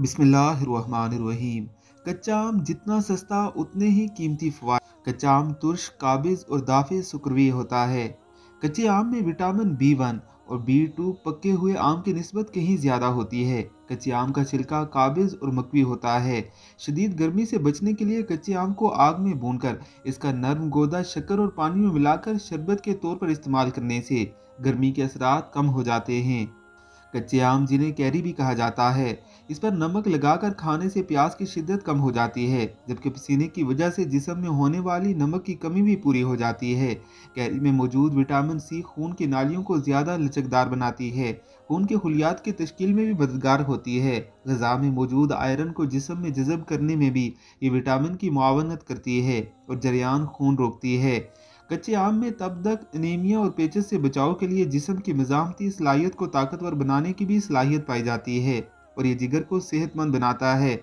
बिसमीम कच्चा आम जितना सस्ता उतने ही कीमती फवाद कच्चा आम तुर्श काबिज और दाफे सुक्रवी होता है कच्चे आम में विटामिन बी वन और बी टू पके हुए आम की नस्बत कहीं ज़्यादा होती है कच्चे आम का छिलका काबिज और मकवी होता है शदीद गर्मी से बचने के लिए कच्चे आम को आग में कर इसका नर्म गोदा शक्कर और पानी में मिलाकर शरबत के तौर पर इस्तेमाल करने से गर्मी के असरात कम हो जाते हैं कच्चे आम जिन्हें कैरी भी कहा जाता है इस पर नमक लगाकर खाने से प्यास की शिद्दत कम हो जाती है जबकि पसीने की वजह से जिसम में होने वाली नमक की कमी भी पूरी हो जाती है कैरी में मौजूद विटामिन सी खून की नालियों को ज़्यादा लचकदार बनाती है खून के हलियात की तश्कील में भी मददगार होती है गजा में मौजूद आयरन को जिसम में जजब करने में भी ये विटामिन की मावनत करती है और जरियान खून रोकती है कच्चे आम में तब तक एनीमिया और पेचस से बचाव के लिए जिसम की मजामती सलाहियत को ताकतवर बनाने की भी सलाहियत पाई जाती है और ये जिगर को सेहतमंद बनाता है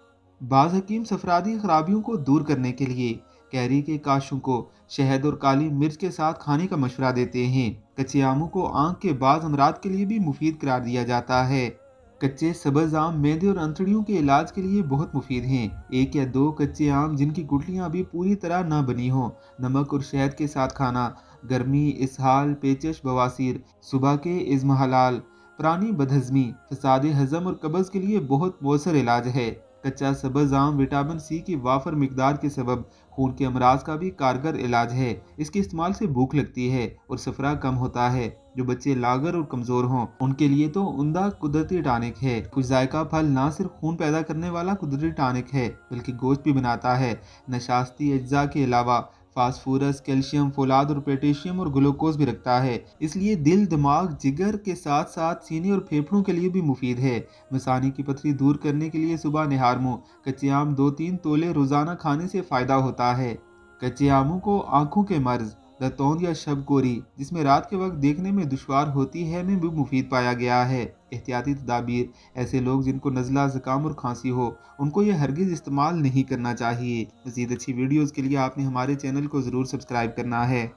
बाज़ हकीम सफरादी खराबियों को दूर करने के लिए कैरी के काशों को शहद और काली मिर्च के साथ खाने का मशवरा देते हैं कच्चे आमों को आँख के बाद अमराद के लिए भी मुफीद करार दिया जाता है कच्चे सब्ज आम मैदे और अंतड़ियों के इलाज के लिए बहुत मुफीद हैं एक या दो कच्चे आम जिनकी गुटलियाँ अभी पूरी तरह ना बनी हों नमक और शहद के साथ खाना गर्मी इसहाल पेचश बवासीर सुबह के इजमहलाल पुरानी बदहजमी फसाद हजम और कब्ज़ के लिए बहुत मौसर इलाज है कच्चा सब्ज आम विटामिन सी की वाफर मकदार के सबब खून के अमराज का भी कारगर इलाज है इसके इस्तेमाल से भूख लगती है और सफरा कम होता है जो बच्चे लागर और कमज़ोर हों उनके लिए तो उमदा कुदरती टानिक है कुछ जायका फल न सिर्फ खून पैदा करने वाला कुदरती टानिक है बल्कि गोश्त भी बनाता है नशास्ती अज्जा के अलावा फास्फोरस कैल्शियम फोलाद और पोटेशियम और ग्लूकोज भी रखता है इसलिए दिल दिमाग जिगर के साथ साथ सीने और फेफड़ों के लिए भी मुफीद है मसानी की पथरी दूर करने के लिए सुबह निहार मुँह कच्चे आम दो तीन तोले रोज़ाना खाने से फ़ायदा होता है कच्चे आमों को आंखों के मर्ज़ लतौंद या शबकोरी जिसमें रात के वक्त देखने में दुशवार होती है में भी मुफीद पाया गया है एहतियाती तदाबीर ऐसे लोग जिनको नज़ला ज़ुकाम और खांसी हो उनको यह हरगिज़ इस्तेमाल नहीं करना चाहिए मज़ीद अच्छी वीडियोज़ के लिए आपने हमारे चैनल को ज़रूर सब्सक्राइब करना है